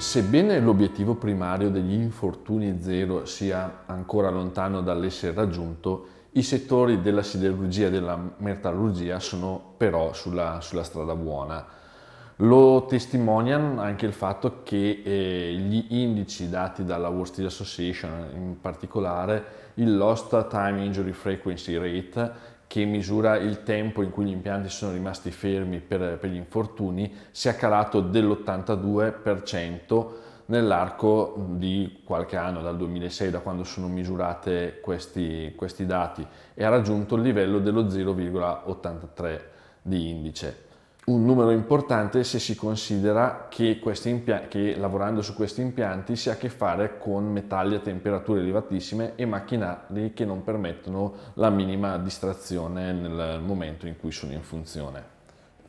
sebbene l'obiettivo primario degli infortuni zero sia ancora lontano dall'essere raggiunto, i settori della siderurgia e della metallurgia sono però sulla, sulla strada buona. Lo testimoniano anche il fatto che eh, gli indici dati dalla Wall Street Association, in particolare il Lost Time Injury Frequency Rate, che misura il tempo in cui gli impianti sono rimasti fermi per, per gli infortuni, si è calato dell'82% nell'arco di qualche anno, dal 2006, da quando sono misurate questi, questi dati, e ha raggiunto il livello dello 0,83 di indice un numero importante se si considera che, che lavorando su questi impianti si ha a che fare con metalli a temperature elevatissime e macchinari che non permettono la minima distrazione nel momento in cui sono in funzione.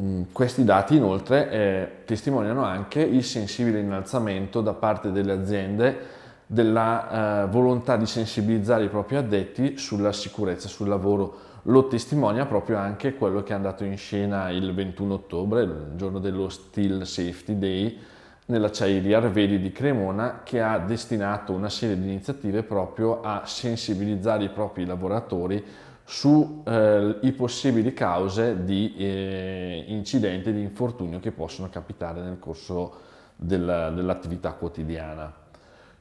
Mm, questi dati inoltre eh, testimoniano anche il sensibile innalzamento da parte delle aziende della eh, volontà di sensibilizzare i propri addetti sulla sicurezza sul lavoro, lo testimonia proprio anche quello che è andato in scena il 21 ottobre, il giorno dello Steel Safety Day, nell'acciaieria Arvedi di Cremona che ha destinato una serie di iniziative proprio a sensibilizzare i propri lavoratori sui eh, possibili cause di eh, incidenti di infortunio che possono capitare nel corso del, dell'attività quotidiana.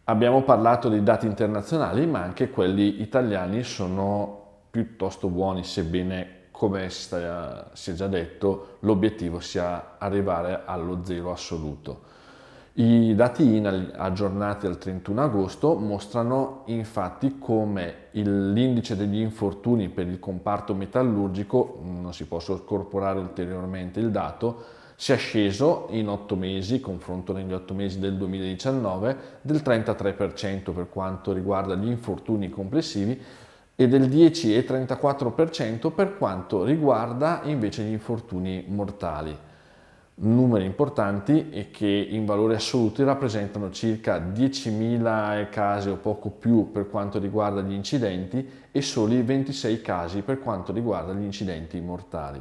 Abbiamo parlato dei dati internazionali, ma anche quelli italiani sono piuttosto buoni, sebbene come si è già detto l'obiettivo sia arrivare allo zero assoluto. I dati INAL aggiornati al 31 agosto mostrano infatti come l'indice degli infortuni per il comparto metallurgico, non si può scorporare ulteriormente il dato, sia sceso in otto mesi, confronto negli otto mesi del 2019, del 33% per quanto riguarda gli infortuni complessivi, e del 10,34% per quanto riguarda invece gli infortuni mortali. Numeri importanti e che in valori assoluti rappresentano circa 10.000 casi o poco più per quanto riguarda gli incidenti e soli 26 casi per quanto riguarda gli incidenti mortali.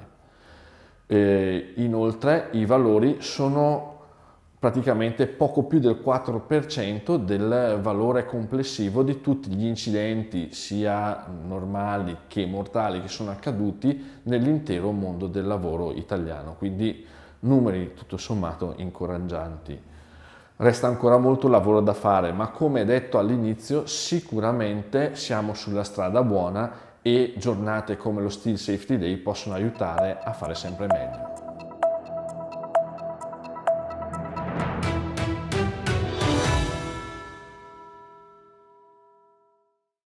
Eh, inoltre i valori sono praticamente poco più del 4% del valore complessivo di tutti gli incidenti sia normali che mortali che sono accaduti nell'intero mondo del lavoro italiano, quindi numeri tutto sommato incoraggianti. Resta ancora molto lavoro da fare, ma come detto all'inizio sicuramente siamo sulla strada buona e giornate come lo Steel Safety Day possono aiutare a fare sempre meglio.